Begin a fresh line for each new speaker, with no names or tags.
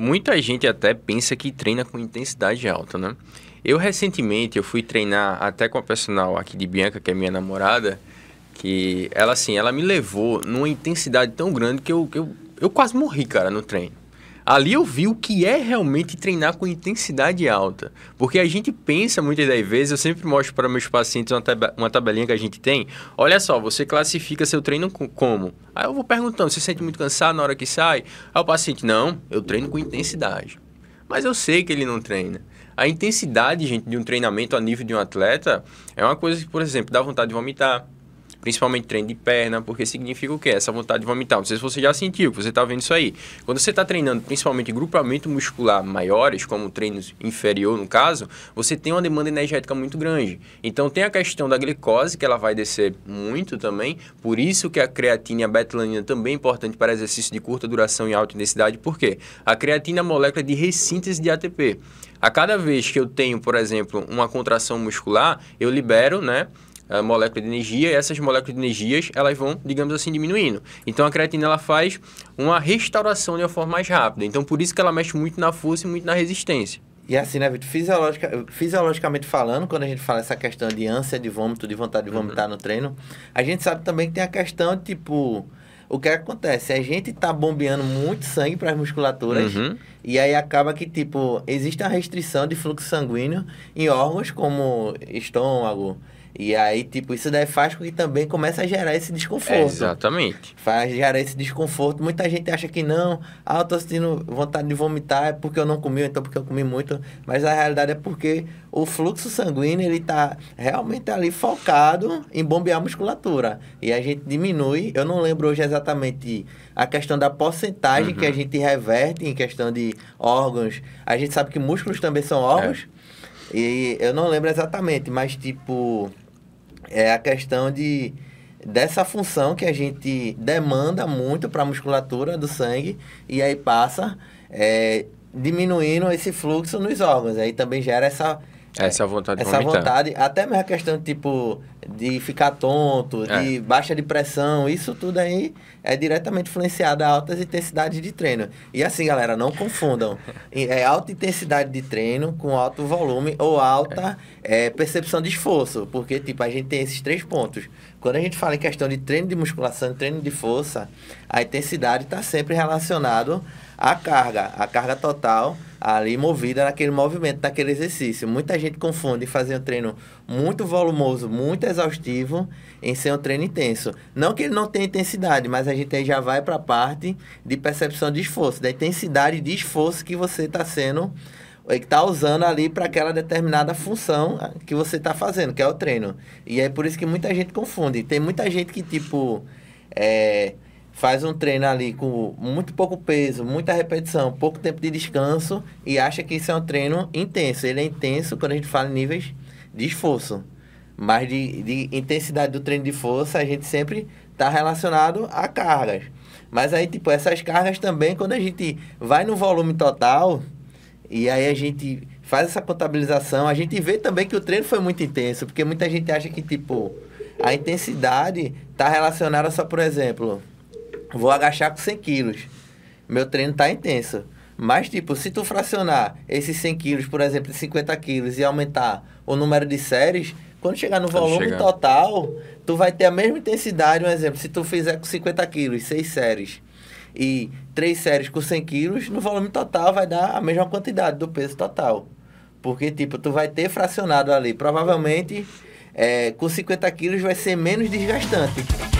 Muita gente até pensa que treina com intensidade alta, né? Eu recentemente eu fui treinar até com a personal aqui de Bianca, que é minha namorada, que ela assim, ela me levou numa intensidade tão grande que eu, eu, eu quase morri, cara, no treino. Ali eu vi o que é realmente treinar com intensidade alta. Porque a gente pensa muitas das vezes, eu sempre mostro para meus pacientes uma, tab uma tabelinha que a gente tem. Olha só, você classifica seu treino como? Aí eu vou perguntando, você sente muito cansado na hora que sai? Aí o paciente, não, eu treino com intensidade. Mas eu sei que ele não treina. A intensidade, gente, de um treinamento a nível de um atleta é uma coisa que, por exemplo, dá vontade de vomitar, principalmente treino de perna, porque significa o quê? Essa vontade de vomitar. Não sei se você já sentiu, você está vendo isso aí. Quando você está treinando, principalmente grupamento muscular maiores, como treinos inferior no caso, você tem uma demanda energética muito grande. Então tem a questão da glicose, que ela vai descer muito também, por isso que a creatina e a betalanina também é importante para exercício de curta duração e alta intensidade, por quê? A creatina é a molécula de ressíntese de ATP. A cada vez que eu tenho, por exemplo, uma contração muscular, eu libero, né? a molécula de energia, e essas moléculas de energias elas vão, digamos assim, diminuindo. Então a creatina ela faz uma restauração de uma forma mais rápida. Então por isso que ela
mexe muito na força e muito na resistência. E assim, né, Vitor? Fisiologica, fisiologicamente falando, quando a gente fala essa questão de ânsia de vômito, de vontade de uhum. vomitar uhum. no treino, a gente sabe também que tem a questão de tipo. O que acontece? A gente tá bombeando muito sangue para as musculaturas uhum. e aí acaba que, tipo, existe a restrição de fluxo sanguíneo em órgãos como estômago, e aí, tipo, isso daí faz com que também comece a gerar esse desconforto. É,
exatamente.
Faz gerar esse desconforto. Muita gente acha que não, ah, eu tô sentindo vontade de vomitar, é porque eu não comi, então porque eu comi muito. Mas a realidade é porque o fluxo sanguíneo, ele tá realmente ali focado em bombear a musculatura. E a gente diminui, eu não lembro hoje exatamente a questão da porcentagem uhum. que a uhum. gente reverte em questão de órgãos. A gente sabe que músculos também são órgãos. É. E eu não lembro exatamente, mas tipo é a questão de dessa função que a gente demanda muito para a musculatura do sangue e aí passa é, diminuindo esse fluxo nos órgãos. Aí também gera essa é, essa vontade de Essa vontade, até mesmo a questão, tipo, de ficar tonto, é. de baixa de pressão, isso tudo aí é diretamente influenciado a altas intensidades de treino. E assim, galera, não confundam. É alta intensidade de treino com alto volume ou alta é. É, percepção de esforço. Porque, tipo, a gente tem esses três pontos. Quando a gente fala em questão de treino de musculação, treino de força, a intensidade está sempre relacionado à carga, à carga total ali movida naquele movimento, naquele exercício. Muita gente confunde fazer um treino muito volumoso, muito exaustivo, em ser um treino intenso. Não que ele não tenha intensidade, mas a gente aí já vai para a parte de percepção de esforço, da intensidade de esforço que você está sendo, é, que está usando ali para aquela determinada função ah, que você está fazendo, que é o treino. E é por isso que muita gente confunde. Tem muita gente que, tipo, é faz um treino ali com muito pouco peso, muita repetição, pouco tempo de descanso e acha que isso é um treino intenso. Ele é intenso quando a gente fala em níveis de esforço, mas de, de intensidade do treino de força a gente sempre está relacionado a cargas. Mas aí, tipo, essas cargas também, quando a gente vai no volume total e aí a gente faz essa contabilização, a gente vê também que o treino foi muito intenso, porque muita gente acha que, tipo, a intensidade está relacionada só, por exemplo, vou agachar com 100 quilos. Meu treino tá intenso. Mas, tipo, se tu fracionar esses 100 quilos, por exemplo, 50 quilos e aumentar o número de séries, quando chegar no quando volume chegar. total, tu vai ter a mesma intensidade. Um exemplo, se tu fizer com 50 quilos, 6 séries e 3 séries com 100 quilos, no volume total vai dar a mesma quantidade do peso total. Porque, tipo, tu vai ter fracionado ali. Provavelmente, é, com 50 quilos vai ser menos desgastante.